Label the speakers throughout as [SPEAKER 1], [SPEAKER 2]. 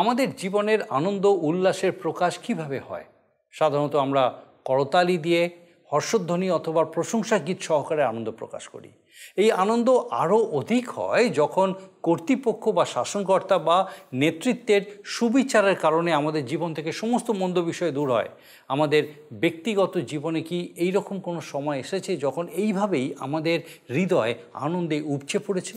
[SPEAKER 1] আমাদের জীবনের আনন্দ উল্লাসের প্রকাশ কিভাবে হয় সাধারণত আমরা করতালি দিয়ে হর্ষধ্বনি অথবা প্রশংসা গীত সহকারে আনন্দ প্রকাশ করি এই আনন্দ আরও অধিক হয় যখন কর্তৃপক্ষ বা শাসনকর্তা বা নেতৃত্বের সুবিচারের কারণে আমাদের জীবন থেকে সমস্ত মন্দ বিষয় দূর হয় আমাদের ব্যক্তিগত জীবনে কি এই রকম কোনো সময় এসেছে যখন এইভাবেই আমাদের হৃদয় আনন্দে উপচে পড়েছে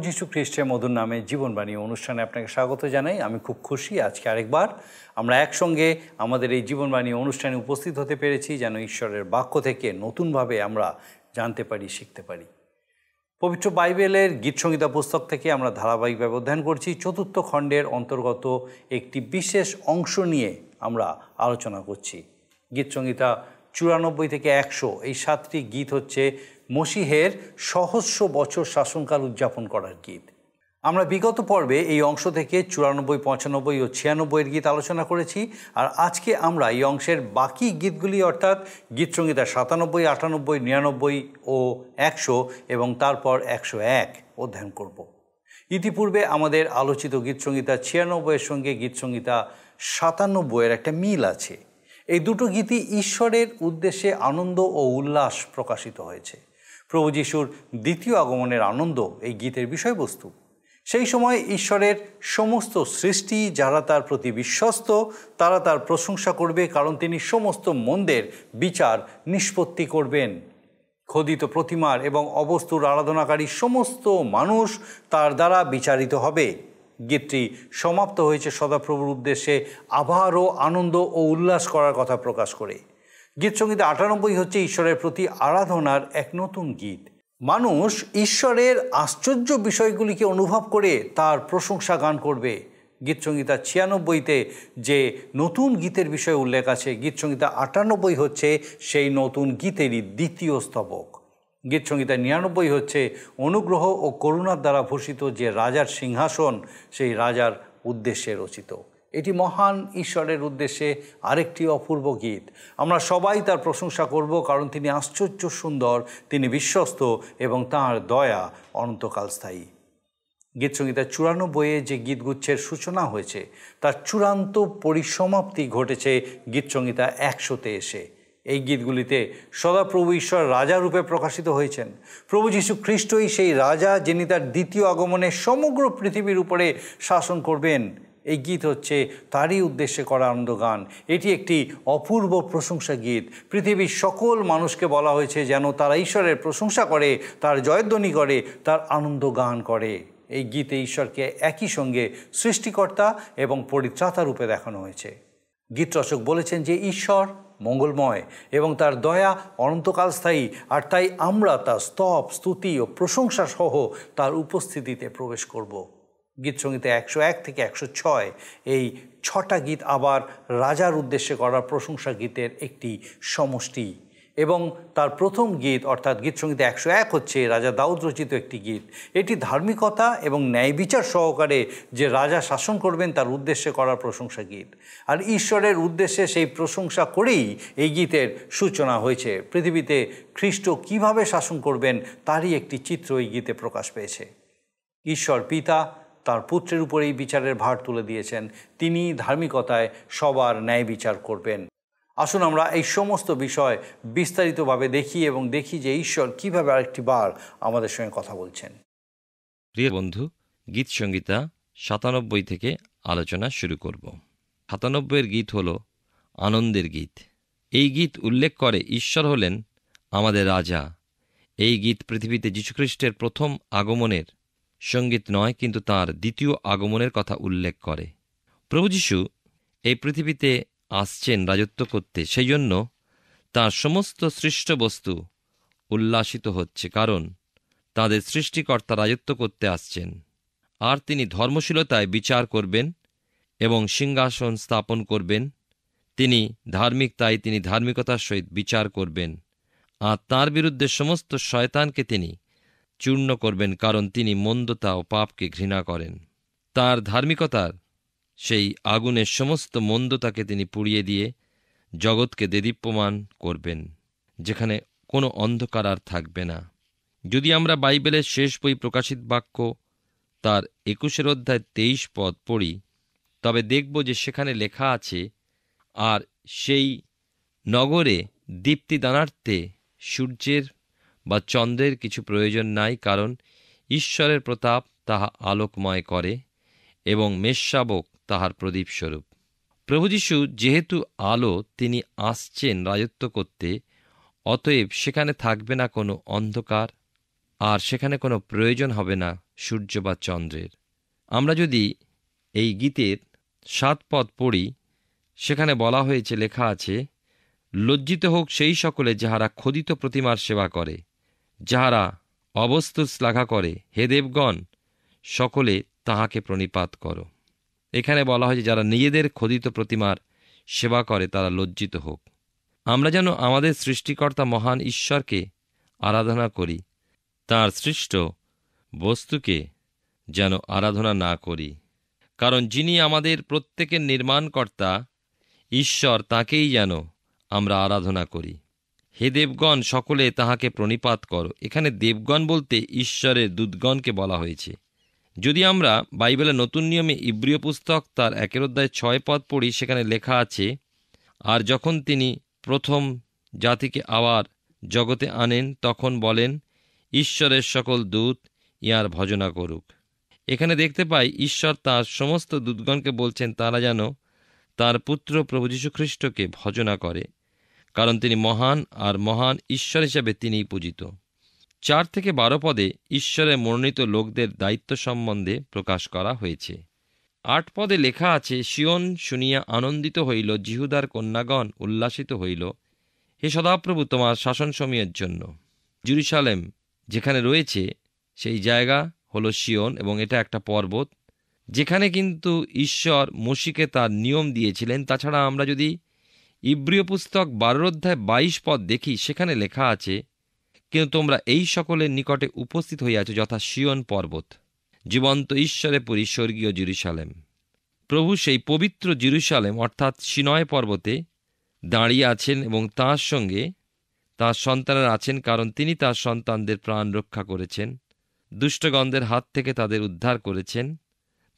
[SPEAKER 1] প্রভু যীশু খ্রিস্টের মধুর নামে জীবনবাণী অনুষ্ঠানে আপনাকে স্বাগত জানাই আমি খুব খুশি আজকে আরেকবার আমরা একসঙ্গে আমাদের এই জীবনবাণী অনুষ্ঠানে উপস্থিত হতে পেরেছি যেন ঈশ্বরের বাক্য থেকে নতুনভাবে আমরা জানতে পারি শিখতে পারি পবিত্র বাইবেলের গীতসংহিতা পুস্তক থেকে আমরা ধারাবাহিকভাবে অধ্যয়ন করছি চতুর্থ খণ্ডের অন্তর্গত একটি বিশেষ অংশ নিয়ে আমরা আলোচনা করছি গীতসংহিতা চুরানব্বই থেকে একশো এই সাতটি গীত হচ্ছে মসিহের সহস্র বছর শাসনকাল উদযাপন করার গীত আমরা বিগত পর্বে এই অংশ থেকে চুরানব্বই পঁচানব্বই ও ছিয়ানব্বইয়ের গীত আলোচনা করেছি আর আজকে আমরা এই অংশের বাকি গীতগুলি অর্থাৎ গীতসঙ্গীতা সাতানব্বই আটানব্বই নিরানব্বই ও একশো এবং তারপর একশো এক অধ্যয়ন করব ইতিপূর্বে আমাদের আলোচিত গীতসঙ্গীতা ছিয়ানব্বইয়ের সঙ্গে গীতসঙ্গীতা সাতানব্বইয়ের একটা মিল আছে এই দুটো গীতি ঈশ্বরের উদ্দেশ্যে আনন্দ ও উল্লাস প্রকাশিত হয়েছে প্রভু যিশুর দ্বিতীয় আগমনের আনন্দ এই গীতের বিষয়বস্তু সেই সময় ঈশ্বরের সমস্ত সৃষ্টি যারা তার প্রতি বিশ্বস্ত তারা তার প্রশংসা করবে কারণ তিনি সমস্ত মন্দের বিচার নিষ্পত্তি করবেন খোদিত প্রতিমার এবং অবস্তুর আরাধনাকারী সমস্ত মানুষ তার দ্বারা বিচারিত হবে গীতটি সমাপ্ত হয়েছে সদাপ্রভুর উদ্দেশ্যে আবারও আনন্দ ও উল্লাস করার কথা প্রকাশ করে গীতসঙ্গীত আটানব্বই হচ্ছে ঈশ্বরের প্রতি আরাধনার এক নতুন গীত মানুষ ঈশ্বরের আশ্চর্য বিষয়গুলিকে অনুভব করে তার প্রশংসা গান করবে গীতসংহিতা ছিয়ানব্বইতে যে নতুন গীতের বিষয়ে উল্লেখ আছে গীতসংহিতা আটানব্বই হচ্ছে সেই নতুন গীতেরই দ্বিতীয় স্তবক গীতসংহিতা নিরানব্বই হচ্ছে অনুগ্রহ ও করুণার দ্বারা ভূষিত যে রাজার সিংহাসন সেই রাজার উদ্দেশ্যে রচিত এটি মহান ঈশ্বরের উদ্দেশ্যে আরেকটি অপূর্ব গীত আমরা সবাই তার প্রশংসা করব কারণ তিনি আশ্চর্য সুন্দর তিনি বিশ্বস্ত এবং তাঁর দয়া অনন্তকাল স্থায়ী গীতসঙ্গীতার চুরানব্বইয়ে যে গীতগুচ্ছের সূচনা হয়েছে তার চূড়ান্ত পরিসমাপ্তি ঘটেছে গীতসঙ্গীতা একশোতে এসে এই গীতগুলিতে সদাপ্রভু ঈশ্বর রাজা রূপে প্রকাশিত হয়েছেন প্রভু যীশু খ্রিস্টই সেই রাজা যিনি তার দ্বিতীয় আগমনে সমগ্র পৃথিবীর উপরে শাসন করবেন এই গীত হচ্ছে তারই উদ্দেশ্যে করা গান এটি একটি অপূর্ব প্রশংসা গীত পৃথিবীর সকল মানুষকে বলা হয়েছে যেন তারা ঈশ্বরের প্রশংসা করে তার জয়ধ্বনি করে তার আনন্দ গান করে এই গীতে ঈশ্বরকে একই সঙ্গে সৃষ্টিকর্তা এবং পরিত্রাতা রূপে দেখানো হয়েছে গীত রচক বলেছেন যে ঈশ্বর মঙ্গলময় এবং তার দয়া অনন্তকাল স্থায়ী আর তাই আমরা তার স্তব স্তুতি ও প্রশংসা সহ তার উপস্থিতিতে প্রবেশ করবো গীতসঙ্গীতে একশো এক থেকে একশো ছয় এই ছটা গীত আবার রাজার উদ্দেশ্যে করার প্রশংসা গীতের একটি সমষ্টি এবং তার প্রথম গীত অর্থাৎ গীতসঙ্গীতে একশো এক হচ্ছে রাজা দাউদ রচিত একটি গীত এটি ধার্মিকতা এবং ন্যায় বিচার সহকারে যে রাজা শাসন করবেন তার উদ্দেশ্যে করা প্রশংসা গীত আর ঈশ্বরের উদ্দেশ্যে সেই প্রশংসা করেই এই গীতের সূচনা হয়েছে পৃথিবীতে খ্রিস্ট কিভাবে শাসন করবেন তারই একটি চিত্র এই গীতে প্রকাশ পেয়েছে ঈশ্বর পিতা তার পুত্রের উপরেই বিচারের ভার তুলে দিয়েছেন তিনি ধার্মিকতায় সবার ন্যায় বিচার করবেন আসুন আমরা এই সমস্ত বিষয় বিস্তারিতভাবে দেখি এবং দেখি যে ঈশ্বর কিভাবে আরেকটি বার আমাদের সঙ্গে কথা বলছেন
[SPEAKER 2] প্রিয় বন্ধু গীত সঙ্গীতা সাতানব্বই থেকে আলোচনা শুরু করব সাতানব্বইয়ের গীত হল আনন্দের গীত এই গীত উল্লেখ করে ঈশ্বর হলেন আমাদের রাজা এই গীত পৃথিবীতে যীশুখ্রিস্টের প্রথম আগমনের সঙ্গীত নয় কিন্তু তার দ্বিতীয় আগমনের কথা উল্লেখ করে প্রভু যীশু এই পৃথিবীতে আসছেন রাজত্ব করতে সেই জন্য তাঁর সমস্ত সৃষ্ট বস্তু উল্লাসিত হচ্ছে কারণ তাদের সৃষ্টিকর্তা রাজত্ব করতে আসছেন আর তিনি ধর্মশীলতায় বিচার করবেন এবং সিংহাসন স্থাপন করবেন তিনি ধার্মিক তাই তিনি ধার্মিকতার সহিত বিচার করবেন আর তাঁর বিরুদ্ধে সমস্ত শয়তানকে তিনি চূর্ণ করবেন কারণ তিনি মন্দতা ও পাপকে ঘৃণা করেন তার ধার্মিকতার সেই আগুনের সমস্ত মন্দতাকে তিনি পুড়িয়ে দিয়ে জগৎকে দেদীপ্যমান করবেন যেখানে কোনো অন্ধকার আর থাকবে না যদি আমরা বাইবেলের শেষ বই প্রকাশিত বাক্য তার একুশের অধ্যায় তেইশ পদ পড়ি তবে দেখব যে সেখানে লেখা আছে আর সেই নগরে দীপ্তি দানার্থে সূর্যের বা চন্দ্রের কিছু প্রয়োজন নাই কারণ ঈশ্বরের প্রতাপ তাহা আলোকময় করে এবং মেষশাবক তাহার প্রদীপ স্বরূপ প্রভুযশু যেহেতু আলো তিনি আসছেন রাজত্ব করতে অতএব সেখানে থাকবে না কোনো অন্ধকার আর সেখানে কোনো প্রয়োজন হবে না সূর্য বা চন্দ্রের আমরা যদি এই গীতের সাত পদ পড়ি সেখানে বলা হয়েছে লেখা আছে লজ্জিত হোক সেই সকলে যাহারা খোদিত প্রতিমার সেবা করে যাহারা অবস্থ শ্লাঘা করে হে দেবগণ সকলে তাহাকে প্রণিপাত করো এখানে বলা হয়েছে যারা নিজেদের খোদিত প্রতিমার সেবা করে তারা লজ্জিত হোক আমরা যেন আমাদের সৃষ্টিকর্তা মহান ঈশ্বরকে আরাধনা করি তার সৃষ্ট বস্তুকে যেন আরাধনা না করি কারণ যিনি আমাদের প্রত্যেকের নির্মাণকর্তা ঈশ্বর তাকেই যেন আমরা আরাধনা করি হে দেবগণ সকলে তাহাকে প্রণিপাত কর এখানে দেবগণ বলতে ঈশ্বরের দূতগণকে বলা হয়েছে যদি আমরা বাইবেলের নতুন নিয়মে ইব্রিয় পুস্তক তার একের অধ্যায় ছয় পদ পড়ি সেখানে লেখা আছে আর যখন তিনি প্রথম জাতিকে আবার জগতে আনেন তখন বলেন ঈশ্বরের সকল দূত ইয়ার ভজনা করুক এখানে দেখতে পাই ঈশ্বর তার সমস্ত দূতগণকে বলছেন তারা যেন তার পুত্র প্রভু যীশুখ্রিস্টকে ভজনা করে কারণ তিনি মহান আর মহান ঈশ্বর হিসেবে তিনি পূজিত চার থেকে বারো পদে ঈশ্বরের মনোনীত লোকদের দায়িত্ব সম্বন্ধে প্রকাশ করা হয়েছে আট পদে লেখা আছে শিয়ন শুনিয়া আনন্দিত হইল জিহুদার কন্যাগণ উল্লাসিত হইল হে সদাপ্রভু তোমার শাসন সময়ের জন্য জুরিশালেম যেখানে রয়েছে সেই জায়গা হল শিয়ন এবং এটা একটা পর্বত যেখানে কিন্তু ঈশ্বর মসিকে তার নিয়ম দিয়েছিলেন তাছাড়া আমরা যদি ইব্রিয় পুস্তক বারোর অধ্যায় বাইশ পদ দেখি সেখানে লেখা আছে কিন্তু তোমরা এই সকলের নিকটে উপস্থিত হইয়াছ যথা শিয়ন পর্বত জীবন্ত ঈশ্বরে পরি স্বর্গীয় জিরুসালেম প্রভু সেই পবিত্র জিরুসালেম অর্থাৎ সিনয় পর্বতে দাঁড়িয়ে আছেন এবং তাঁর সঙ্গে তাঁর সন্তানেরা আছেন কারণ তিনি তার সন্তানদের প্রাণ রক্ষা করেছেন দুষ্টগন্ধের হাত থেকে তাদের উদ্ধার করেছেন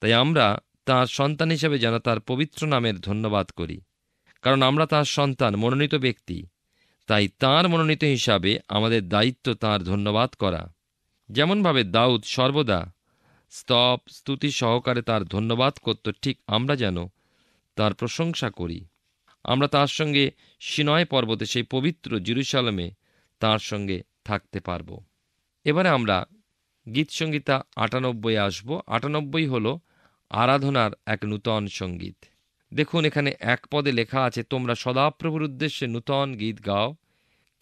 [SPEAKER 2] তাই আমরা তাঁর সন্তান হিসেবে যেন তার পবিত্র নামের ধন্যবাদ করি কারণ আমরা তার সন্তান মনোনীত ব্যক্তি তাই তার মনোনীত হিসাবে আমাদের দায়িত্ব তার ধন্যবাদ করা যেমনভাবে দাউদ সর্বদা স্তব স্তুতি সহকারে তার ধন্যবাদ করত ঠিক আমরা যেন তার প্রশংসা করি আমরা তার সঙ্গে সিনয় পর্বতে সেই পবিত্র জিরুসালামে তার সঙ্গে থাকতে পারব এবারে আমরা গীতসংগীতা আটানব্বই আসব আটানব্বই হল আরাধনার এক নূতন সঙ্গীত দেখুন এখানে এক পদে লেখা আছে তোমরা সদাপ্রভুর উদ্দেশ্যে নূতন গীত গাও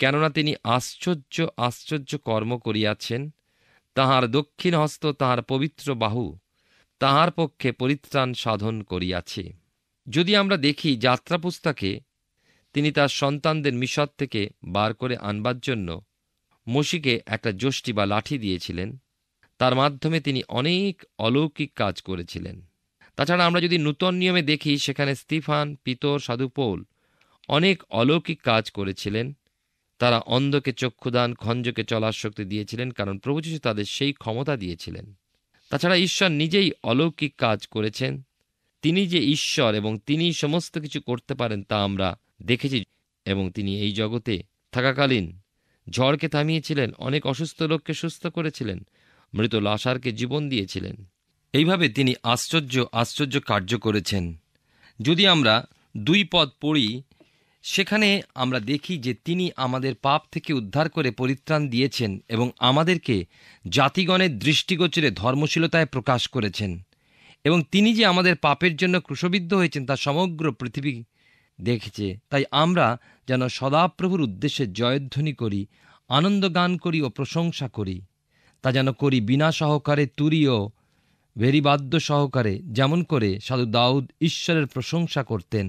[SPEAKER 2] কেননা তিনি আশ্চর্য আশ্চর্য কর্ম করিয়াছেন তাহার দক্ষিণ হস্ত তাহার পবিত্র বাহু তাহার পক্ষে পরিত্রাণ সাধন করিয়াছে যদি আমরা দেখি যাত্রা পুস্তকে তিনি তার সন্তানদের মিশর থেকে বার করে আনবার জন্য মসিকে একটা যষ্টি বা লাঠি দিয়েছিলেন তার মাধ্যমে তিনি অনেক অলৌকিক কাজ করেছিলেন তাছাড়া আমরা যদি নূতন নিয়মে দেখি সেখানে স্তিফান পিতর সাধুপোল অনেক অলৌকিক কাজ করেছিলেন তারা অন্ধকে চক্ষুদান খঞ্জকে চলার শক্তি দিয়েছিলেন কারণ প্রভু যিশু তাদের সেই ক্ষমতা দিয়েছিলেন তাছাড়া ঈশ্বর নিজেই অলৌকিক কাজ করেছেন তিনি যে ঈশ্বর এবং তিনি সমস্ত কিছু করতে পারেন তা আমরা দেখেছি এবং তিনি এই জগতে থাকাকালীন ঝড়কে থামিয়েছিলেন অনেক অসুস্থ লোককে সুস্থ করেছিলেন মৃত লাশারকে জীবন দিয়েছিলেন এইভাবে তিনি আশ্চর্য আশ্চর্য কার্য করেছেন যদি আমরা দুই পদ পড়ি সেখানে আমরা দেখি যে তিনি আমাদের পাপ থেকে উদ্ধার করে পরিত্রাণ দিয়েছেন এবং আমাদেরকে জাতিগণের দৃষ্টিগোচরে ধর্মশীলতায় প্রকাশ করেছেন এবং তিনি যে আমাদের পাপের জন্য ক্রুশবিদ্ধ হয়েছেন তা সমগ্র পৃথিবী দেখেছে তাই আমরা যেন সদাপ্রভুর উদ্দেশ্যে জয়ধ্বনি করি আনন্দ গান করি ও প্রশংসা করি তা যেন করি বিনা সহকারে তুরীয় ভেরিবাদ্য সহকারে যেমন করে সাধু দাউদ ঈশ্বরের প্রশংসা করতেন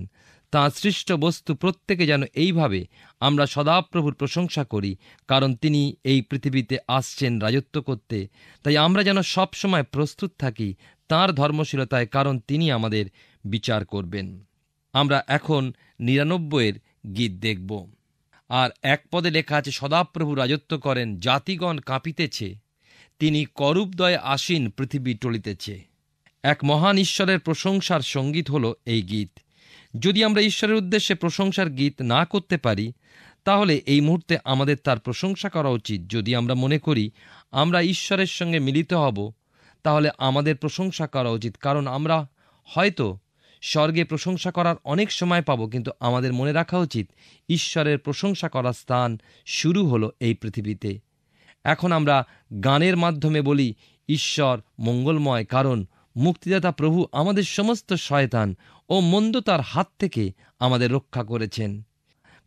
[SPEAKER 2] তাঁর সৃষ্ট বস্তু প্রত্যেকে যেন এইভাবে আমরা সদাপ্রভুর প্রশংসা করি কারণ তিনি এই পৃথিবীতে আসছেন রাজত্ব করতে তাই আমরা যেন সবসময় প্রস্তুত থাকি তার ধর্মশীলতায় কারণ তিনি আমাদের বিচার করবেন আমরা এখন নিরানব্বইয়ের গীত দেখব আর এক পদে লেখা আছে সদাপ্রভু রাজত্ব করেন জাতিগণ কাঁপিতেছে তিনি করূপদয়ে আসীন পৃথিবী টলিতেছে এক মহান ঈশ্বরের প্রশংসার সঙ্গীত হল এই গীত যদি আমরা ঈশ্বরের উদ্দেশ্যে প্রশংসার গীত না করতে পারি তাহলে এই মুহূর্তে আমাদের তার প্রশংসা করা উচিত যদি আমরা মনে করি আমরা ঈশ্বরের সঙ্গে মিলিত হব তাহলে আমাদের প্রশংসা করা উচিত কারণ আমরা হয়তো স্বর্গে প্রশংসা করার অনেক সময় পাবো কিন্তু আমাদের মনে রাখা উচিত ঈশ্বরের প্রশংসা করার স্থান শুরু হলো এই পৃথিবীতে এখন আমরা গানের মাধ্যমে বলি ঈশ্বর মঙ্গলময় কারণ মুক্তিদাতা প্রভু আমাদের সমস্ত শয়তান ও মন্দতার হাত থেকে আমাদের রক্ষা করেছেন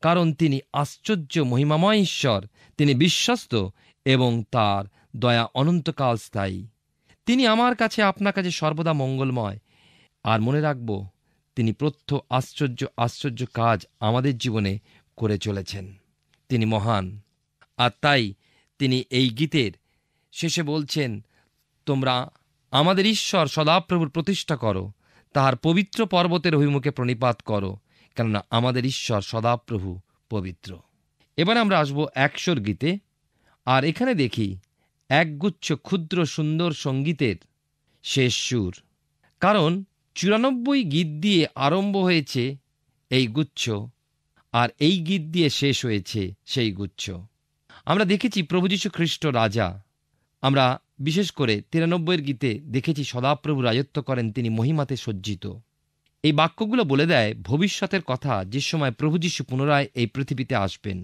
[SPEAKER 2] কারণ তিনি আশ্চর্য মহিমাময় ঈশ্বর তিনি বিশ্বস্ত এবং তার দয়া অনন্তকাল স্থায়ী তিনি আমার কাছে আপনার কাছে সর্বদা মঙ্গলময় আর মনে রাখব তিনি প্রত্যহ আশ্চর্য আশ্চর্য কাজ আমাদের জীবনে করে চলেছেন তিনি মহান আর তাই তিনি এই গীতের শেষে বলছেন তোমরা আমাদের ঈশ্বর সদাপ্রভুর প্রতিষ্ঠা করো তাহার পবিত্র পর্বতের অভিমুখে প্রণিপাত করো কেননা আমাদের ঈশ্বর সদাপ্রভু পবিত্র এবার আমরা আসব একশোর গীতে আর এখানে দেখি একগুচ্ছ ক্ষুদ্র সুন্দর সঙ্গীতের শেষ সুর কারণ চুরানব্বই গীত দিয়ে আরম্ভ হয়েছে এই গুচ্ছ আর এই গীত দিয়ে শেষ হয়েছে সেই গুচ্ছ আমরা দেখেছি প্রভু যীশু খ্রিস্ট রাজা আমরা বিশেষ করে তিরানব্বইয়ের গীতে দেখেছি সদাপ্রভু রাজত্ব করেন তিনি মহিমাতে সজ্জিত এই বাক্যগুলো বলে দেয় ভবিষ্যতের কথা যে সময় প্রভু যীশু পুনরায় এই পৃথিবীতে আসবেন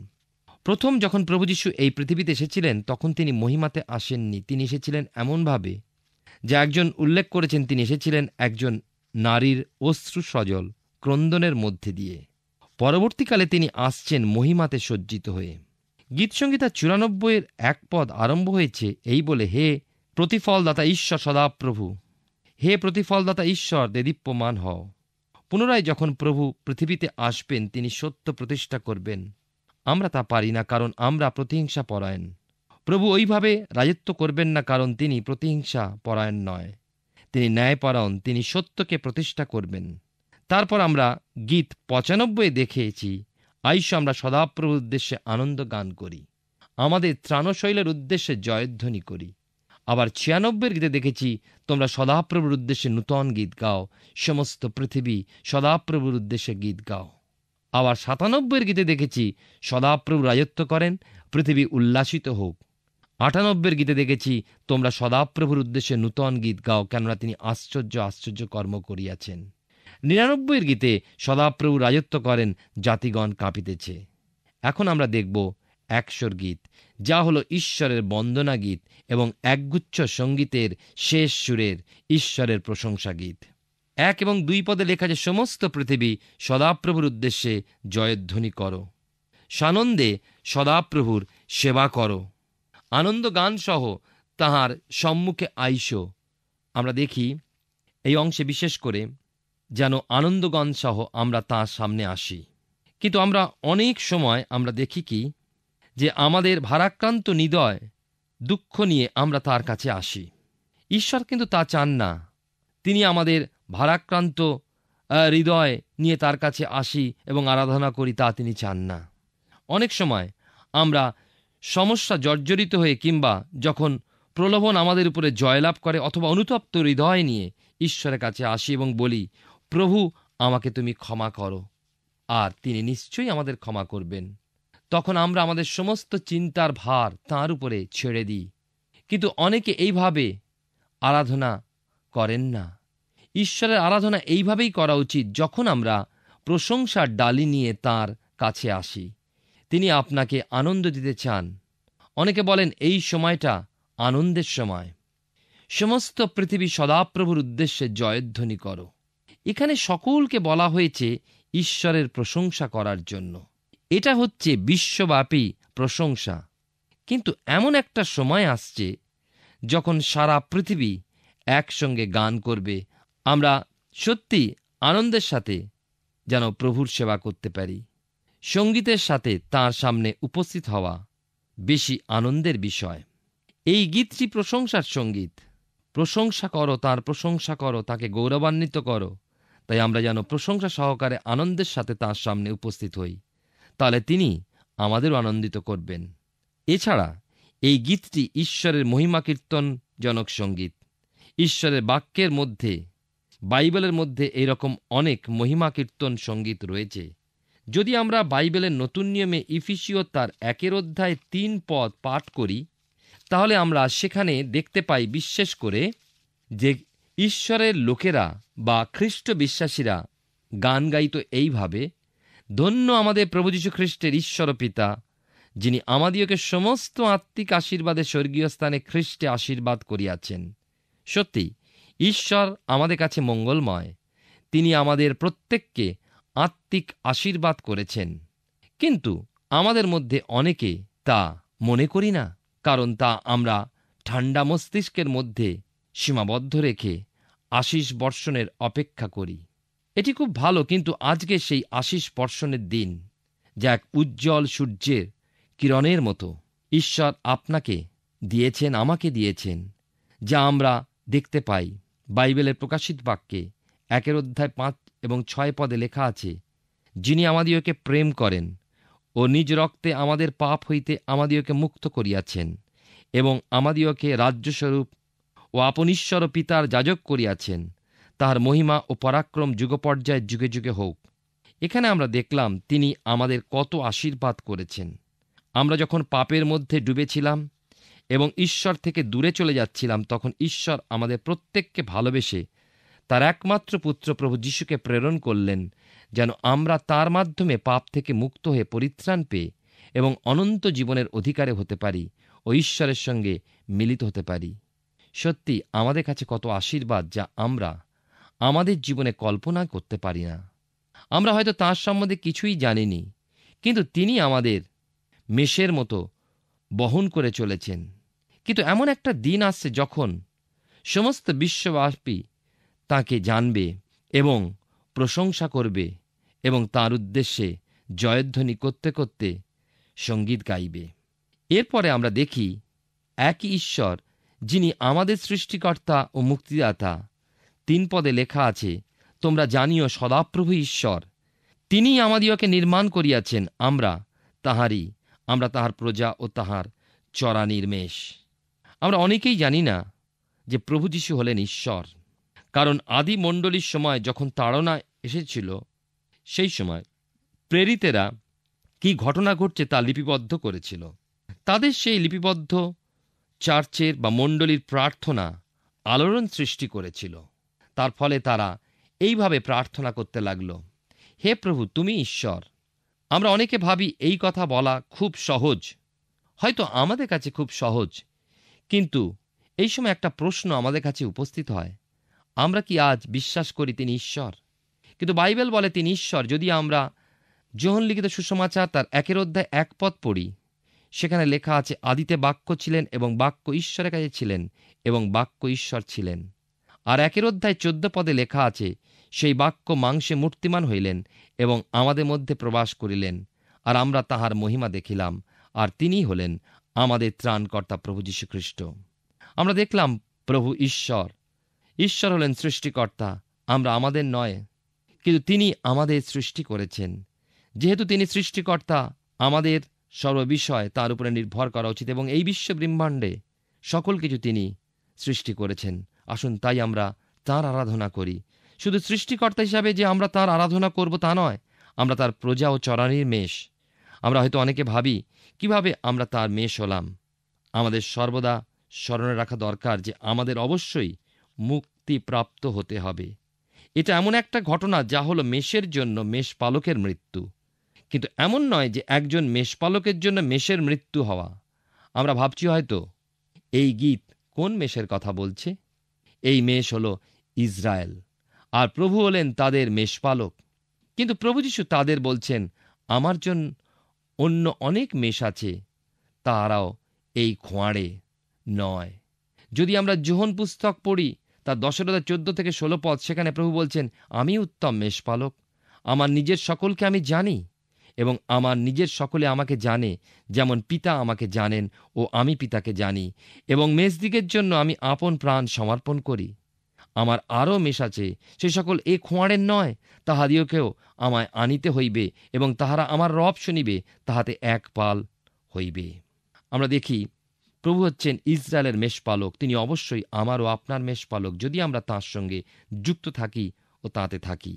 [SPEAKER 2] প্রথম যখন প্রভু যীশু এই পৃথিবীতে এসেছিলেন তখন তিনি মহিমাতে আসেননি তিনি এসেছিলেন এমনভাবে যে একজন উল্লেখ করেছেন তিনি এসেছিলেন একজন নারীর অশ্রু সজল ক্রন্দনের মধ্যে দিয়ে পরবর্তীকালে তিনি আসছেন মহিমাতে সজ্জিত হয়ে গীতসংগীতা চুরানব্বইয়ের এক পদ আরম্ভ হয়েছে এই বলে হে প্রতিফলদাতা ঈশ্বর সদাপ্রভু হে প্রতিফলদাতা ঈশ্বর দেদীপ্যমান হও পুনরায় যখন প্রভু পৃথিবীতে আসবেন তিনি সত্য প্রতিষ্ঠা করবেন আমরা তা পারি না কারণ আমরা প্রতিহিংসা পরায়ণ প্রভু ওইভাবে রাজত্ব করবেন না কারণ তিনি প্রতিহিংসা পরায়ণ নয় তিনি ন্যায়পরায়ণ তিনি সত্যকে প্রতিষ্ঠা করবেন তারপর আমরা গীত পঁচানব্বই দেখেছি আইস আমরা সদাপ্রভুর উদ্দেশ্যে আনন্দ গান করি আমাদের ত্রাণশৈলের উদ্দেশ্যে জয়ধ্বনি করি আবার ছিয়ানব্বের গীতে দেখেছি তোমরা সদাপ্রভুর উদ্দেশ্যে নূতন গীত গাও সমস্ত পৃথিবী সদাপ্রভুর উদ্দেশ্যে গীত গাও আবার সাতানব্বইয়ের গীতে দেখেছি সদাপ্রভু রাজত্ব করেন পৃথিবী উল্লাসিত হোক আটানব্বের গীতে দেখেছি তোমরা সদাপ্রভুর উদ্দেশ্যে নূতন গীত গাও কেননা তিনি আশ্চর্য আশ্চর্য কর্ম করিয়াছেন নিরানব্বইয়ের গীতে সদাপ্রভু রাজত্ব করেন জাতিগণ কাঁপিতেছে এখন আমরা দেখব একশোর গীত যা হলো ঈশ্বরের বন্দনা গীত এবং একগুচ্ছ সঙ্গীতের শেষ সুরের ঈশ্বরের প্রশংসা গীত এক এবং দুই পদে লেখা যে সমস্ত পৃথিবী সদাপ্রভুর উদ্দেশ্যে জয়ধ্বনি কর সানন্দে সদাপ্রভুর সেবা কর আনন্দ গান সহ তাহার সম্মুখে আইস আমরা দেখি এই অংশে বিশেষ করে যেন আনন্দগণ সহ আমরা তাঁর সামনে আসি কিন্তু আমরা অনেক সময় আমরা দেখি কি যে আমাদের ভারাক্রান্ত হৃদয় দুঃখ নিয়ে আমরা তার কাছে আসি ঈশ্বর কিন্তু তা চান না তিনি আমাদের ভারাক্রান্ত হৃদয় নিয়ে তার কাছে আসি এবং আরাধনা করি তা তিনি চান না অনেক সময় আমরা সমস্যা জর্জরিত হয়ে কিংবা যখন প্রলোভন আমাদের উপরে জয়লাভ করে অথবা অনুতপ্ত হৃদয় নিয়ে ঈশ্বরের কাছে আসি এবং বলি প্রভু আমাকে তুমি ক্ষমা করো আর তিনি নিশ্চয়ই আমাদের ক্ষমা করবেন তখন আমরা আমাদের সমস্ত চিন্তার ভার তাঁর উপরে ছেড়ে দিই কিন্তু অনেকে এইভাবে আরাধনা করেন না ঈশ্বরের আরাধনা এইভাবেই করা উচিত যখন আমরা প্রশংসার ডালি নিয়ে তার কাছে আসি তিনি আপনাকে আনন্দ দিতে চান অনেকে বলেন এই সময়টা আনন্দের সময় সমস্ত পৃথিবী সদাপ্রভুর উদ্দেশ্যে জয়ধ্বনি করো এখানে সকলকে বলা হয়েছে ঈশ্বরের প্রশংসা করার জন্য এটা হচ্ছে বিশ্বব্যাপী প্রশংসা কিন্তু এমন একটা সময় আসছে যখন সারা পৃথিবী একসঙ্গে গান করবে আমরা সত্যি আনন্দের সাথে যেন প্রভুর সেবা করতে পারি সঙ্গীতের সাথে তার সামনে উপস্থিত হওয়া বেশি আনন্দের বিষয় এই গীতটি প্রশংসার সঙ্গীত প্রশংসা করো তার প্রশংসা করো তাকে গৌরবান্বিত করো তাই আমরা যেন প্রশংসা সহকারে আনন্দের সাথে তাঁর সামনে উপস্থিত হই তাহলে তিনি আমাদেরও আনন্দিত করবেন এছাড়া এই গীতটি ঈশ্বরের মহিমা জনক সঙ্গীত ঈশ্বরের বাক্যের মধ্যে বাইবেলের মধ্যে এরকম অনেক মহিমা কীর্তন সঙ্গীত রয়েছে যদি আমরা বাইবেলের নতুন নিয়মে ইফিসিও তার একের অধ্যায় তিন পদ পাঠ করি তাহলে আমরা সেখানে দেখতে পাই বিশেষ করে যে ঈশ্বরের লোকেরা বা খ্রিস্ট বিশ্বাসীরা গান গাইত এইভাবে ধন্য আমাদের প্রভু যীশু খ্রিস্টের ঈশ্বর পিতা যিনি আমাদিওকে সমস্ত আত্মিক আশীর্বাদে স্বর্গীয় স্থানে খ্রিস্টে আশীর্বাদ করিয়াছেন সত্যি ঈশ্বর আমাদের কাছে মঙ্গলময় তিনি আমাদের প্রত্যেককে আত্মিক আশীর্বাদ করেছেন কিন্তু আমাদের মধ্যে অনেকে তা মনে করি না কারণ তা আমরা ঠান্ডা মস্তিষ্কের মধ্যে সীমাবদ্ধ রেখে আশিস বর্ষণের অপেক্ষা করি এটি খুব ভালো কিন্তু আজকে সেই আশিস বর্ষণের দিন যা এক উজ্জ্বল সূর্যের কিরণের মতো ঈশ্বর আপনাকে দিয়েছেন আমাকে দিয়েছেন যা আমরা দেখতে পাই বাইবেলের প্রকাশিত বাক্যে একের অধ্যায় পাঁচ এবং ছয় পদে লেখা আছে যিনি আমাদিওকে প্রেম করেন ও নিজ রক্তে আমাদের পাপ হইতে আমাদিওকে মুক্ত করিয়াছেন এবং আমাদিওকে রাজ্যস্বরূপ ও আপন ঈশ্বর ও পিতার যাজক করিয়াছেন তাহার মহিমা ও পরাক্রম যুগপর্যায়ে যুগে যুগে হোক এখানে আমরা দেখলাম তিনি আমাদের কত আশীর্বাদ করেছেন আমরা যখন পাপের মধ্যে ডুবেছিলাম এবং ঈশ্বর থেকে দূরে চলে যাচ্ছিলাম তখন ঈশ্বর আমাদের প্রত্যেককে ভালোবেসে তার একমাত্র পুত্র প্রভু যীশুকে প্রেরণ করলেন যেন আমরা তার মাধ্যমে পাপ থেকে মুক্ত হয়ে পরিত্রাণ পেয়ে এবং অনন্ত জীবনের অধিকারে হতে পারি ও ঈশ্বরের সঙ্গে মিলিত হতে পারি সত্যি আমাদের কাছে কত আশীর্বাদ যা আমরা আমাদের জীবনে কল্পনা করতে পারি না আমরা হয়তো তাঁর সম্বন্ধে কিছুই জানিনি কিন্তু তিনি আমাদের মেষের মতো বহন করে চলেছেন কিন্তু এমন একটা দিন আসছে যখন সমস্ত বিশ্বব্যাপী তাকে জানবে এবং প্রশংসা করবে এবং তার উদ্দেশ্যে জয়ধ্বনি করতে করতে সঙ্গীত গাইবে এরপরে আমরা দেখি একই ঈশ্বর যিনি আমাদের সৃষ্টিকর্তা ও মুক্তিদাতা তিন পদে লেখা আছে তোমরা জানিও সদাপ্রভু ঈশ্বর তিনি আমাদিওকে নির্মাণ করিয়াছেন আমরা তাহারই আমরা তাহার প্রজা ও তাহার চরা নির্মেষ আমরা অনেকেই জানি না যে প্রভু যিশু হলেন ঈশ্বর কারণ আদি মণ্ডলীর সময় যখন তাড়না এসেছিল সেই সময় প্রেরিতেরা কি ঘটনা ঘটছে তা লিপিবদ্ধ করেছিল তাদের সেই লিপিবদ্ধ চার্চের বা মণ্ডলীর প্রার্থনা আলোড়ন সৃষ্টি করেছিল তার ফলে তারা এইভাবে প্রার্থনা করতে লাগল হে প্রভু তুমি ঈশ্বর আমরা অনেকে ভাবি এই কথা বলা খুব সহজ হয়তো আমাদের কাছে খুব সহজ কিন্তু এই সময় একটা প্রশ্ন আমাদের কাছে উপস্থিত হয় আমরা কি আজ বিশ্বাস করি তিনি ঈশ্বর কিন্তু বাইবেল বলে তিনি ঈশ্বর যদি আমরা জোহনলিখিত লিখিত সুসমাচার তার একের অধ্যায় এক পথ পড়ি সেখানে লেখা আছে আদিতে বাক্য ছিলেন এবং বাক্য ঈশ্বরের কাছে ছিলেন এবং বাক্য ঈশ্বর ছিলেন আর একের অধ্যায় চোদ্দ পদে লেখা আছে সেই বাক্য মাংসে মূর্তিমান হইলেন এবং আমাদের মধ্যে প্রবাস করিলেন আর আমরা তাহার মহিমা দেখিলাম আর তিনি হলেন আমাদের ত্রাণকর্তা প্রভু যীশুখ্রিস্ট আমরা দেখলাম প্রভু ঈশ্বর ঈশ্বর হলেন সৃষ্টিকর্তা আমরা আমাদের নয় কিন্তু তিনি আমাদের সৃষ্টি করেছেন যেহেতু তিনি সৃষ্টিকর্তা আমাদের সর্ববিষয় তার উপরে নির্ভর করা উচিত এবং এই বিশ্ব ব্রহ্মাণ্ডে সকল কিছু তিনি সৃষ্টি করেছেন আসুন তাই আমরা তার আরাধনা করি শুধু সৃষ্টিকর্তা হিসাবে যে আমরা তার আরাধনা করব তা নয় আমরা তার প্রজা ও চরানির মেষ আমরা হয়তো অনেকে ভাবি কিভাবে আমরা তার মেষ হলাম আমাদের সর্বদা স্মরণে রাখা দরকার যে আমাদের অবশ্যই মুক্তিপ্রাপ্ত হতে হবে এটা এমন একটা ঘটনা যা হলো মেষের জন্য মেষ পালকের মৃত্যু কিন্তু এমন নয় যে একজন মেষপালকের জন্য মেষের মৃত্যু হওয়া আমরা ভাবছি হয়তো এই গীত কোন মেষের কথা বলছে এই মেষ হল ইসরায়েল আর প্রভু হলেন তাদের মেষপালক কিন্তু প্রভু যিশু তাদের বলছেন আমার জন্য অন্য অনেক মেষ আছে তারাও এই খোঁয়াড়ে নয় যদি আমরা জোহন পুস্তক পড়ি তা দশটা চোদ্দ থেকে ষোলো পদ সেখানে প্রভু বলছেন আমি উত্তম মেষপালক আমার নিজের সকলকে আমি জানি এবং আমার নিজের সকলে আমাকে জানে যেমন পিতা আমাকে জানেন ও আমি পিতাকে জানি এবং মেজদিকের জন্য আমি আপন প্রাণ সমর্পণ করি আমার আরও মেষ আছে সে সকল এ খোঁয়াড়ের নয় তাহাদিওকেও আমায় আনিতে হইবে এবং তাহারা আমার রব শুনিবে তাহাতে এক পাল হইবে আমরা দেখি প্রভু হচ্ছেন ইসরায়েলের মেষপালক তিনি অবশ্যই আমার ও আপনার মেষপালক যদি আমরা তাঁর সঙ্গে যুক্ত থাকি ও তাতে থাকি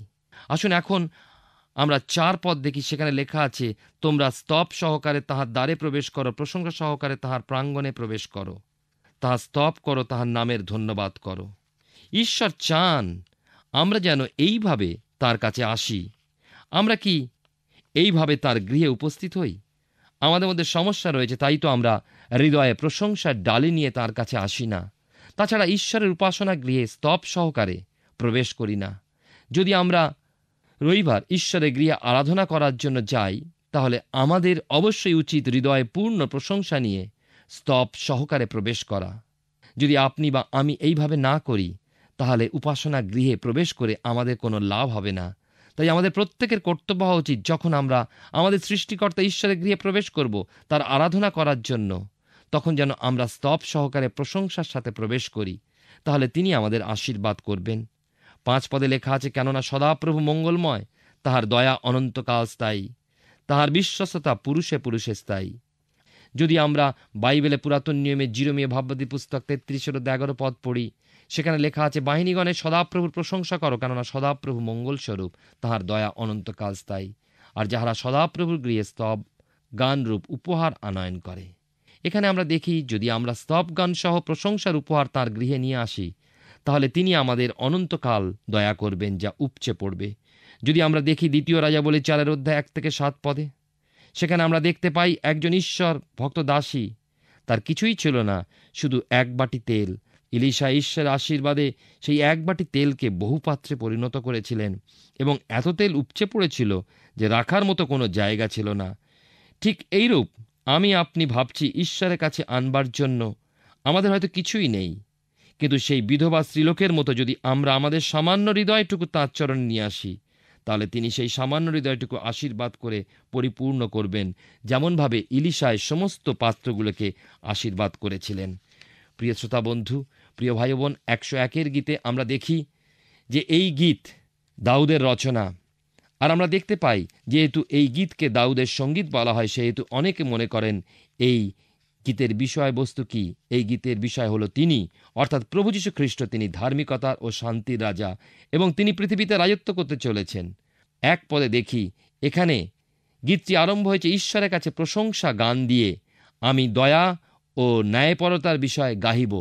[SPEAKER 2] আসুন এখন আমরা চার পদ দেখি সেখানে লেখা আছে তোমরা স্তব সহকারে তাহার দ্বারে প্রবেশ করো প্রশংসা সহকারে তাহার প্রাঙ্গণে প্রবেশ করো তাহা স্তব করো তাহার নামের ধন্যবাদ করো ঈশ্বর চান আমরা যেন এইভাবে তার কাছে আসি আমরা কি এইভাবে তার গৃহে উপস্থিত হই আমাদের মধ্যে সমস্যা রয়েছে তাই তো আমরা হৃদয়ে প্রশংসার ডালি নিয়ে তার কাছে আসি না তাছাড়া ঈশ্বরের উপাসনা গৃহে স্তব সহকারে প্রবেশ করি না যদি আমরা রবিবার ঈশ্বরের গৃহে আরাধনা করার জন্য যাই তাহলে আমাদের অবশ্যই উচিত হৃদয়ে পূর্ণ প্রশংসা নিয়ে স্তব সহকারে প্রবেশ করা যদি আপনি বা আমি এইভাবে না করি তাহলে উপাসনা গৃহে প্রবেশ করে আমাদের কোনো লাভ হবে না তাই আমাদের প্রত্যেকের কর্তব্য হওয়া উচিত যখন আমরা আমাদের সৃষ্টিকর্তা ঈশ্বরের গৃহে প্রবেশ করব তার আরাধনা করার জন্য তখন যেন আমরা স্তব সহকারে প্রশংসার সাথে প্রবেশ করি তাহলে তিনি আমাদের আশীর্বাদ করবেন পাঁচ পদে লেখা আছে কেননা সদাপ্রভু মঙ্গলময় তাহার দয়া অনন্তকাল স্থায়ী তাহার বিশ্বস্ততা পুরুষে পুরুষে স্থায়ী যদি আমরা বাইবেলে পুরাতন নিয়মে জিরোমীয় ভাববাদী পুস্তক তেত্রিশের এগারো পদ পড়ি সেখানে লেখা আছে বাহিনীগণের সদাপ্রভুর প্রশংসা করো কেননা সদাপ্রভু মঙ্গলস্বরূপ তাহার দয়া অনন্তকাল স্থায়ী আর যাহারা সদাপ্রভুর গৃহে স্তব গানরূপ উপহার আনয়ন করে এখানে আমরা দেখি যদি আমরা স্তব সহ প্রশংসার উপহার তার গৃহে নিয়ে আসি তাহলে তিনি আমাদের অনন্তকাল দয়া করবেন যা উপচে পড়বে যদি আমরা দেখি দ্বিতীয় রাজা বলে চারের অধ্যায় এক থেকে সাত পদে সেখানে আমরা দেখতে পাই একজন ঈশ্বর ভক্ত দাসী তার কিছুই ছিল না শুধু এক বাটি তেল ইলিশা ঈশ্বরের আশীর্বাদে সেই এক বাটি তেলকে বহু পাত্রে পরিণত করেছিলেন এবং এত তেল উপচে পড়েছিল যে রাখার মতো কোনো জায়গা ছিল না ঠিক এইরূপ আমি আপনি ভাবছি ঈশ্বরের কাছে আনবার জন্য আমাদের হয়তো কিছুই নেই কিন্তু সেই বিধবা স্ত্রীলোকের মতো যদি আমরা আমাদের সামান্য হৃদয়টুকু তাঁর চরণ নিয়ে আসি তাহলে তিনি সেই সামান্য হৃদয়টুকু আশীর্বাদ করে পরিপূর্ণ করবেন যেমনভাবে ইলিশায় সমস্ত পাত্রগুলোকে আশীর্বাদ করেছিলেন প্রিয় শ্রোতা বন্ধু প্রিয় ভাই বোন একশো একের গীতে আমরা দেখি যে এই গীত দাউদের রচনা আর আমরা দেখতে পাই যেহেতু এই গীতকে দাউদের সঙ্গীত বলা হয় সেহেতু অনেকে মনে করেন এই গীতের বিষয়বস্তু কি এই গীতের বিষয় হলো তিনি অর্থাৎ প্রভু যীশু খ্রিস্ট তিনি ধার্মিকতার ও শান্তির রাজা এবং তিনি পৃথিবীতে রাজত্ব করতে চলেছেন এক পদে দেখি এখানে গীতটি আরম্ভ হয়েছে ঈশ্বরের কাছে প্রশংসা গান দিয়ে আমি দয়া ও ন্যায়পরতার বিষয়ে গাহিব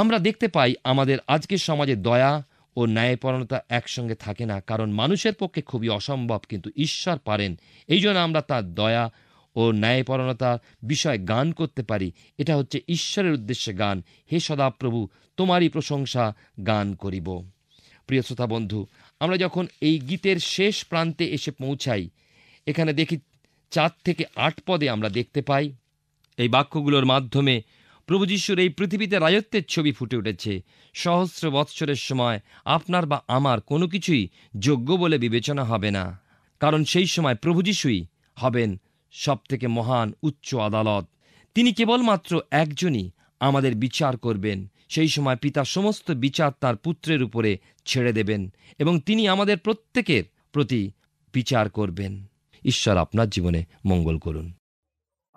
[SPEAKER 2] আমরা দেখতে পাই আমাদের আজকের সমাজে দয়া ও ন্যায়পরণতা একসঙ্গে থাকে না কারণ মানুষের পক্ষে খুবই অসম্ভব কিন্তু ঈশ্বর পারেন এই জন্য আমরা তার দয়া ও ন্যায়পরণতার বিষয় গান করতে পারি এটা হচ্ছে ঈশ্বরের উদ্দেশ্যে গান হে সদাপ্রভু তোমারই প্রশংসা গান করিব প্রিয় শ্রোতা বন্ধু আমরা যখন এই গীতের শেষ প্রান্তে এসে পৌঁছাই এখানে দেখি চার থেকে আট পদে আমরা দেখতে পাই এই বাক্যগুলোর মাধ্যমে প্রভু যিশুর এই পৃথিবীতে রাজত্বের ছবি ফুটে উঠেছে সহস্র বৎসরের সময় আপনার বা আমার কোনো কিছুই যোগ্য বলে বিবেচনা হবে না কারণ সেই সময় প্রভু যিশুই হবেন সবথেকে মহান উচ্চ আদালত তিনি কেবলমাত্র একজনই আমাদের বিচার করবেন সেই সময় পিতা সমস্ত বিচার তার পুত্রের উপরে ছেড়ে দেবেন এবং তিনি আমাদের প্রত্যেকের প্রতি বিচার করবেন ঈশ্বর আপনার জীবনে মঙ্গল করুন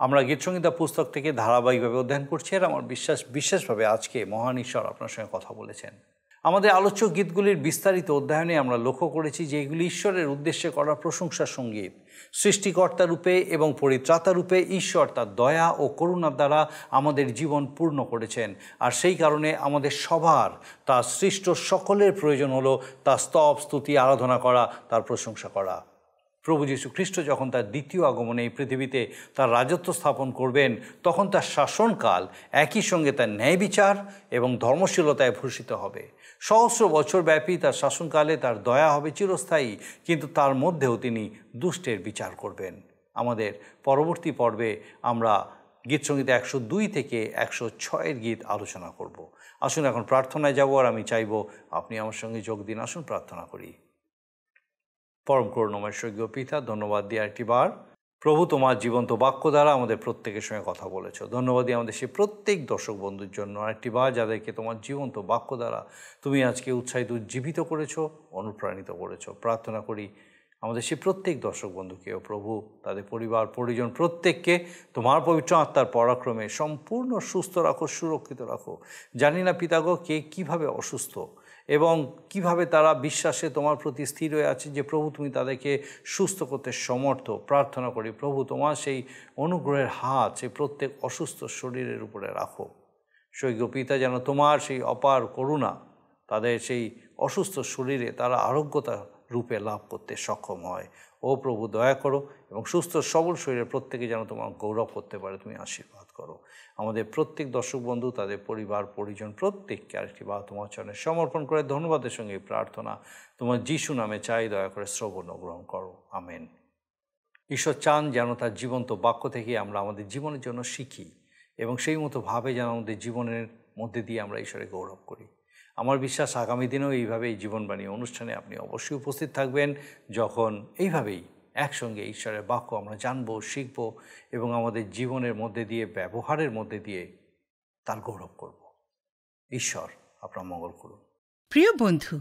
[SPEAKER 1] আমরা গীতসংগীতা পুস্তক থেকে ধারাবাহিকভাবে অধ্যয়ন করছি আর আমার বিশ্বাস বিশেষভাবে আজকে মহান ঈশ্বর আপনার সঙ্গে কথা বলেছেন আমাদের আলোচ্য গীতগুলির বিস্তারিত অধ্যয়নে আমরা লক্ষ্য করেছি যে এগুলি ঈশ্বরের উদ্দেশ্যে করা প্রশংসা সঙ্গীত সৃষ্টিকর্তা রূপে এবং পরিত্রাতা রূপে ঈশ্বর তার দয়া ও করুণার দ্বারা আমাদের জীবন পূর্ণ করেছেন আর সেই কারণে আমাদের সবার তার সৃষ্ট সকলের প্রয়োজন হলো তার স্তব স্তুতি আরাধনা করা তার প্রশংসা করা প্রভু যীশু খ্রিস্ট যখন তার দ্বিতীয় আগমনে এই পৃথিবীতে তার রাজত্ব স্থাপন করবেন তখন তার শাসনকাল একই সঙ্গে তার ন্যায় বিচার এবং ধর্মশীলতায় ভূষিত হবে সহস্র বছর ব্যাপী তার শাসনকালে তার দয়া হবে চিরস্থায়ী কিন্তু তার মধ্যেও তিনি দুষ্টের বিচার করবেন আমাদের পরবর্তী পর্বে আমরা গীতসঙ্গীত একশো দুই থেকে একশো ছয়ের গীত আলোচনা করব। আসুন এখন প্রার্থনায় যাব আর আমি চাইব আপনি আমার সঙ্গে যোগ দিন আসুন প্রার্থনা করি পরম করুণময় স্বর্গীয় পিতা ধন্যবাদ দিয়ে আরেকটি বার প্রভু তোমার জীবন্ত বাক্য দ্বারা আমাদের প্রত্যেকের সঙ্গে কথা বলেছ ধন্যবাদই আমাদের সেই প্রত্যেক দর্শক বন্ধুর জন্য আরেকটি বার যাদেরকে তোমার জীবন্ত বাক্য দ্বারা তুমি আজকে উৎসাহিত উজ্জীবিত করেছো অনুপ্রাণিত করেছো প্রার্থনা করি আমাদের সেই প্রত্যেক দর্শক বন্ধুকেও প্রভু তাদের পরিবার পরিজন প্রত্যেককে তোমার পবিত্র আত্মার পরাক্রমে সম্পূর্ণ সুস্থ রাখো সুরক্ষিত রাখো জানি না পিতাগ কে কীভাবে অসুস্থ এবং কিভাবে তারা বিশ্বাসে তোমার প্রতি স্থির হয়ে আছে যে প্রভু তুমি তাদেরকে সুস্থ করতে সমর্থ প্রার্থনা করি প্রভু তোমার সেই অনুগ্রহের হাত সেই প্রত্যেক অসুস্থ শরীরের উপরে রাখো সৈক্য পিতা যেন তোমার সেই অপার করুণা তাদের সেই অসুস্থ শরীরে তারা আরোগ্যতা রূপে লাভ করতে সক্ষম হয় ও প্রভু দয়া করো এবং সুস্থ সবল শরীরে প্রত্যেকে যেন তোমার গৌরব করতে পারে তুমি আশীর্বাদ করো আমাদের প্রত্যেক দর্শক বন্ধু তাদের পরিবার পরিজন প্রত্যেককে আরেকটি বা তোমার চরণে সমর্পণ করে ধন্যবাদের সঙ্গে প্রার্থনা তোমার যিশু নামে চাই দয়া করে শ্রবণ গ্রহণ করো আমেন ঈশ্বর চান যেন তার জীবন্ত বাক্য থেকে আমরা আমাদের জীবনের জন্য শিখি এবং সেই মতো ভাবে যেন আমাদের জীবনের মধ্যে দিয়ে আমরা ঈশ্বরে গৌরব করি আমার বিশ্বাস আগামী দিনেও এইভাবে এই জীবনবাণী অনুষ্ঠানে আপনি অবশ্যই উপস্থিত থাকবেন যখন এইভাবেই একসঙ্গে ঈশ্বরের বাক্য আমরা জানব শিখব এবং আমাদের জীবনের মধ্যে দিয়ে ব্যবহারের মধ্যে দিয়ে তার গৌরব করব ঈশ্বর আপনার মঙ্গল করুন
[SPEAKER 3] প্রিয় বন্ধু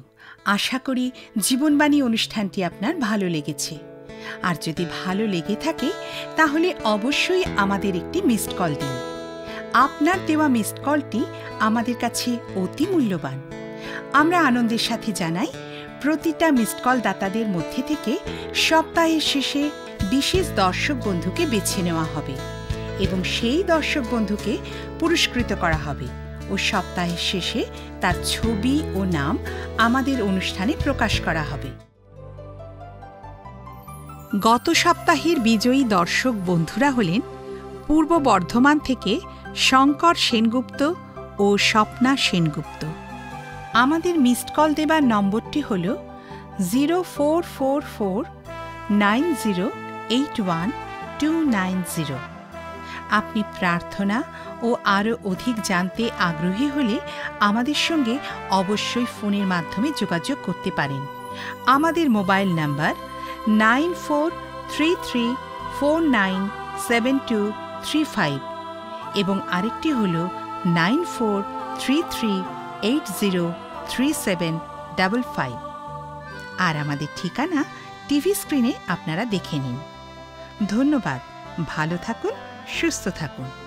[SPEAKER 3] আশা করি জীবনবাণী অনুষ্ঠানটি আপনার ভালো লেগেছে আর যদি ভালো লেগে থাকে তাহলে অবশ্যই আমাদের একটি মিসড কল দিন আপনার দেওয়া মিসড কলটি আমাদের কাছে অতি মূল্যবান আমরা আনন্দের সাথে জানাই প্রতিটা মিসড কল দাতাদের মধ্যে থেকে সপ্তাহের শেষে বিশেষ দর্শক বন্ধুকে বেছে নেওয়া হবে এবং সেই দর্শক বন্ধুকে পুরস্কৃত করা হবে ও সপ্তাহের শেষে তার ছবি ও নাম আমাদের অনুষ্ঠানে প্রকাশ করা হবে গত সপ্তাহের বিজয়ী দর্শক বন্ধুরা হলেন পূর্ব বর্ধমান থেকে শঙ্কর সেনগুপ্ত ও স্বপ্না সেনগুপ্ত আমাদের মিসড কল দেবার নম্বরটি হল zero four four four nine zero eight one two nine zero আপনি প্রার্থনা ও আরও অধিক জানতে আগ্রহী হলে আমাদের সঙ্গে অবশ্যই ফোনের মাধ্যমে যোগাযোগ করতে পারেন আমাদের mobile number nine four three three four nine seven two three five এবং আরেকটি হল nine four three three eight zero three seven double five আর আমাদের ঠিকানা টিভি স্ক্রিনে আপনারা দেখে নিন ধন্যবাদ ভালো থাকুন সুস্থ থাকুন